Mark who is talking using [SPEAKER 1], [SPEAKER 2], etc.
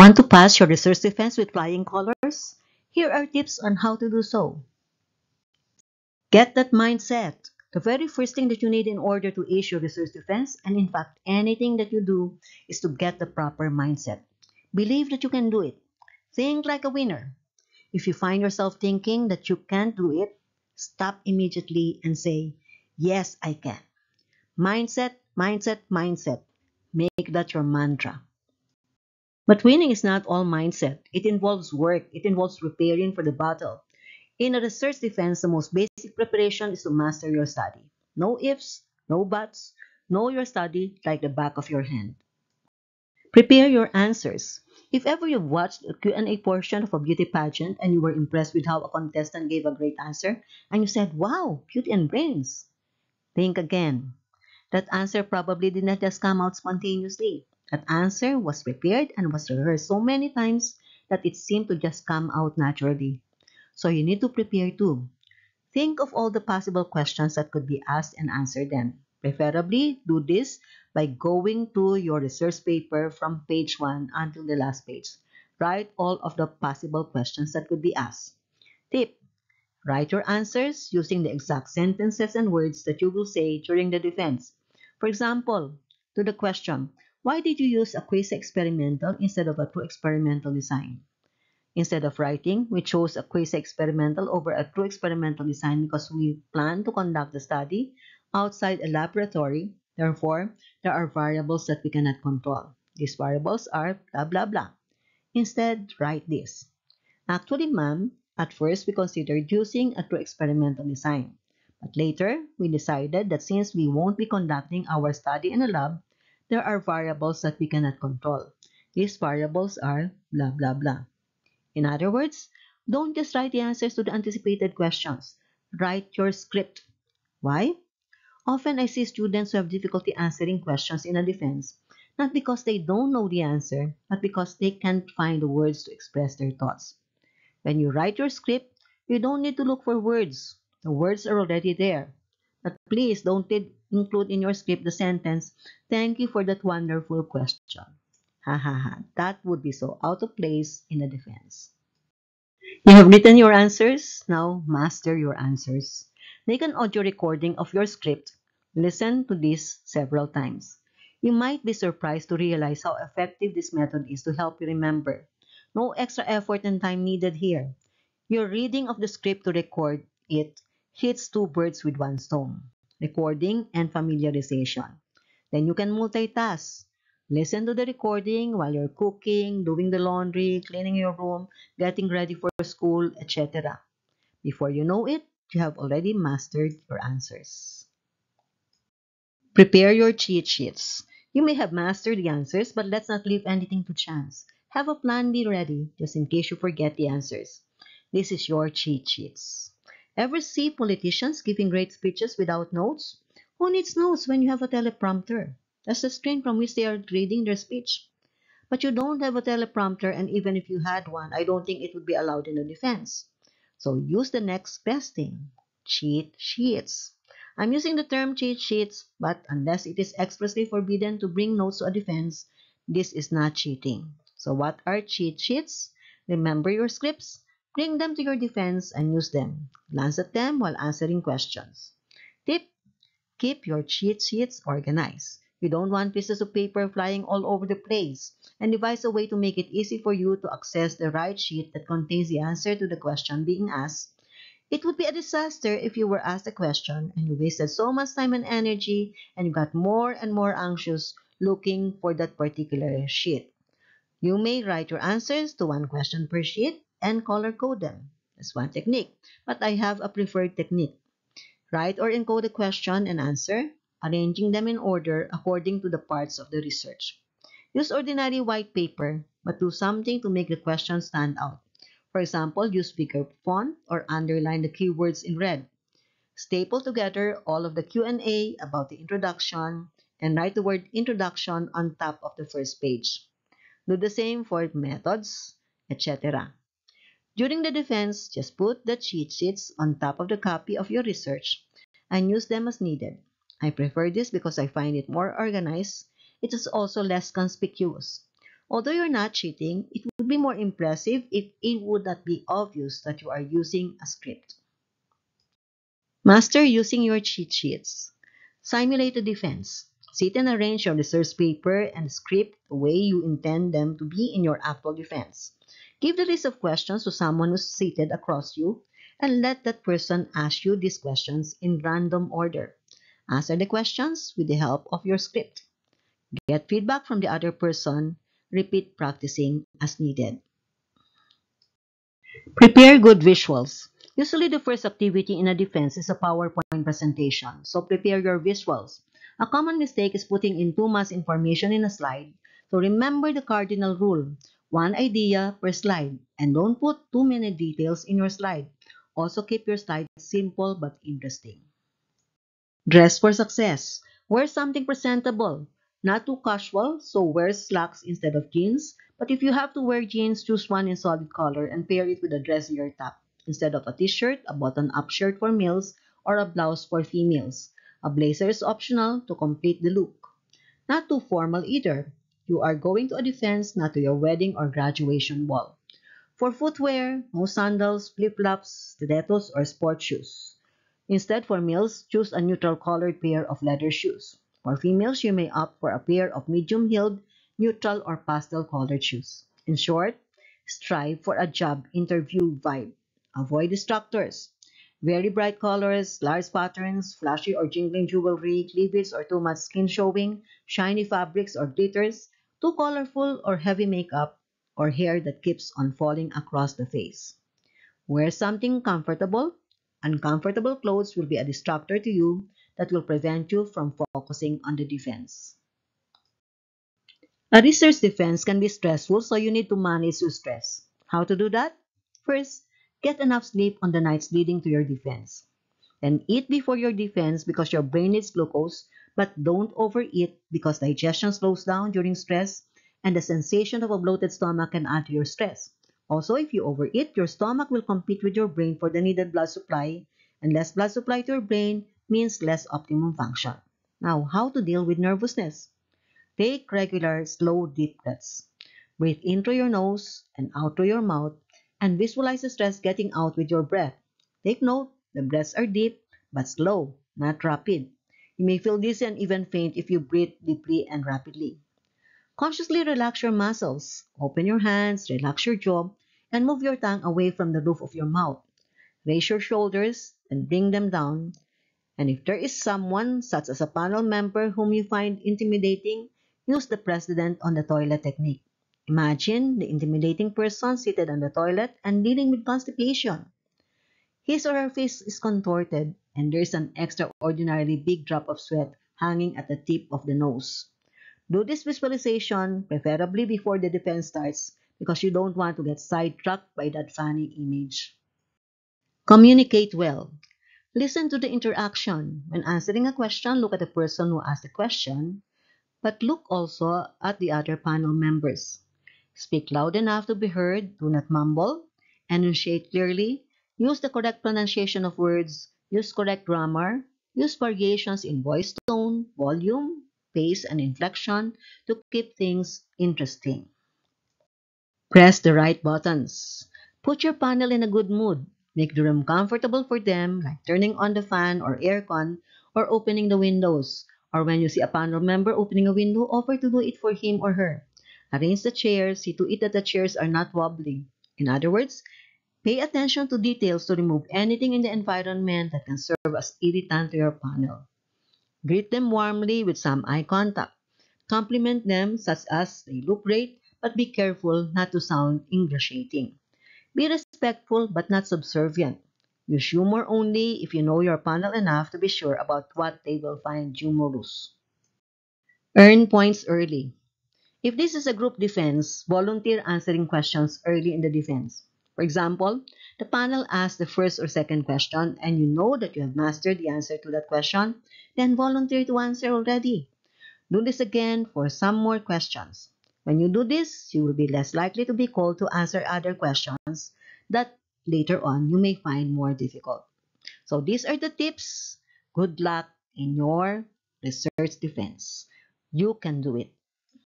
[SPEAKER 1] Want to pass your research defense with flying colors? Here are tips on how to do so. Get that mindset. The very first thing that you need in order to ace your research defense, and in fact, anything that you do, is to get the proper mindset. Believe that you can do it. Think like a winner. If you find yourself thinking that you can't do it, stop immediately and say, Yes, I can. Mindset, mindset, mindset. Make that your mantra. But winning is not all mindset. It involves work, it involves preparing for the battle. In a research defense, the most basic preparation is to master your study. No ifs, no buts. Know your study like the back of your hand. Prepare your answers. If ever you've watched a Q&A portion of a beauty pageant and you were impressed with how a contestant gave a great answer and you said, wow, beauty and brains, think again. That answer probably did not just come out spontaneously. That answer was prepared and was rehearsed so many times that it seemed to just come out naturally. So you need to prepare too. Think of all the possible questions that could be asked and answered then. Preferably, do this by going to your research paper from page 1 until the last page. Write all of the possible questions that could be asked. Tip Write your answers using the exact sentences and words that you will say during the defense. For example, to the question, why did you use a quasi-experimental instead of a true experimental design? Instead of writing, we chose a quasi-experimental over a true experimental design because we plan to conduct the study outside a laboratory. Therefore, there are variables that we cannot control. These variables are blah, blah, blah. Instead, write this. Actually, ma'am, at first we considered using a true experimental design. But later, we decided that since we won't be conducting our study in a lab, there are variables that we cannot control. These variables are blah, blah, blah. In other words, don't just write the answers to the anticipated questions. Write your script. Why? Often I see students who have difficulty answering questions in a defense, not because they don't know the answer, but because they can't find the words to express their thoughts. When you write your script, you don't need to look for words. The words are already there. But please don't, include in your script the sentence, Thank you for that wonderful question. Ha ha ha. That would be so out of place in a defense. You have written your answers. Now master your answers. Make an audio recording of your script. Listen to this several times. You might be surprised to realize how effective this method is to help you remember. No extra effort and time needed here. Your reading of the script to record it hits two birds with one stone recording, and familiarization. Then you can multitask. Listen to the recording while you're cooking, doing the laundry, cleaning your room, getting ready for school, etc. Before you know it, you have already mastered your answers. Prepare your cheat sheets. You may have mastered the answers, but let's not leave anything to chance. Have a plan be ready just in case you forget the answers. This is your cheat sheets. Ever see politicians giving great speeches without notes? Who needs notes when you have a teleprompter? That's the screen from which they are reading their speech. But you don't have a teleprompter, and even if you had one, I don't think it would be allowed in the defense. So use the next best thing cheat sheets. I'm using the term cheat sheets, but unless it is expressly forbidden to bring notes to a defense, this is not cheating. So, what are cheat sheets? Remember your scripts. Bring them to your defense and use them. Glance at them while answering questions. Tip, keep your cheat sheets organized. You don't want pieces of paper flying all over the place and devise a way to make it easy for you to access the right sheet that contains the answer to the question being asked. It would be a disaster if you were asked a question and you wasted so much time and energy and you got more and more anxious looking for that particular sheet. You may write your answers to one question per sheet and color code them. That's one technique. But I have a preferred technique. Write or encode a question and answer, arranging them in order according to the parts of the research. Use ordinary white paper, but do something to make the question stand out. For example, use bigger font or underline the keywords in red. Staple together all of the Q&A about the introduction and write the word introduction on top of the first page. Do the same for methods, etc. During the defense, just put the cheat sheets on top of the copy of your research and use them as needed. I prefer this because I find it more organized. It is also less conspicuous. Although you're not cheating, it would be more impressive if it would not be obvious that you are using a script. Master using your cheat sheets. Simulate the defense. Sit and arrange your research paper and script the way you intend them to be in your actual defense. Give the list of questions to someone who's seated across you and let that person ask you these questions in random order. Answer the questions with the help of your script. Get feedback from the other person. Repeat practicing as needed. Prepare good visuals. Usually the first activity in a defense is a PowerPoint presentation, so prepare your visuals. A common mistake is putting in too much information in a slide, so remember the cardinal rule. one idea per slide and don't put too many details in your slide. Also keep your slide simple but interesting. Dress for success. Wear something presentable. Not too casual, so wear slacks instead of jeans. But if you have to wear jeans, choose one in solid color and pair it with a dressier top. Instead of a t-shirt, a button-up shirt for males or a blouse for females. A blazer is optional to complete the look. Not too formal either. You are going to a defense, not to your wedding or graduation ball. For footwear, no sandals, flip-flops, stilettos, or sport shoes. Instead, for males, choose a neutral-colored pair of leather shoes. For females, you may opt for a pair of medium-heeled, neutral, or pastel-colored shoes. In short, strive for a job interview vibe. Avoid distractors. Very bright colors, large patterns, flashy or jingling jewelry, cleavage or too much skin showing, shiny fabrics or glitters, too colorful or heavy makeup, or hair that keeps on falling across the face. Wear something comfortable. Uncomfortable clothes will be a distractor to you that will prevent you from focusing on the defense. A research defense can be stressful, so you need to manage your stress. How to do that? First, get enough sleep on the nights leading to your defense. Then eat before your defense because your brain needs glucose but don't overeat because digestion slows down during stress and the sensation of a bloated stomach can add to your stress. Also, if you overeat, your stomach will compete with your brain for the needed blood supply, and less blood supply to your brain means less optimum function. Now, how to deal with nervousness? Take regular, slow, deep breaths. Breathe in through your nose and out through your mouth, and visualize the stress getting out with your breath. Take note, the breaths are deep but slow, not rapid. You may feel dizzy and even faint if you breathe deeply and rapidly. Consciously relax your muscles, open your hands, relax your jaw, and move your tongue away from the roof of your mouth. Raise your shoulders and bring them down. And if there is someone, such as a panel member, whom you find intimidating, use the president on the toilet technique. Imagine the intimidating person seated on the toilet and dealing with constipation. His or her face is contorted, and there is an extraordinarily big drop of sweat hanging at the tip of the nose. Do this visualization, preferably before the defense starts, because you don't want to get sidetracked by that funny image. Communicate well. Listen to the interaction. When answering a question, look at the person who asked the question, but look also at the other panel members. Speak loud enough to be heard, do not mumble, enunciate clearly, Use the correct pronunciation of words, use correct grammar, use variations in voice tone, volume, pace, and inflection to keep things interesting. Press the right buttons. Put your panel in a good mood. Make the room comfortable for them, like turning on the fan or aircon or opening the windows. Or when you see a panel member opening a window, offer to do it for him or her. Arrange the chairs, see to it that the chairs are not wobbling. In other words, Pay attention to details to remove anything in the environment that can serve as irritant to your panel. Greet them warmly with some eye contact. Compliment them such as they look great, but be careful not to sound ingratiating. Be respectful but not subservient. Use humor only if you know your panel enough to be sure about what they will find humorous. Earn points early. If this is a group defense, volunteer answering questions early in the defense. For example, the panel asks the first or second question and you know that you have mastered the answer to that question, then volunteer to answer already. Do this again for some more questions. When you do this, you will be less likely to be called to answer other questions that later on you may find more difficult. So these are the tips. Good luck in your research defense. You can do it.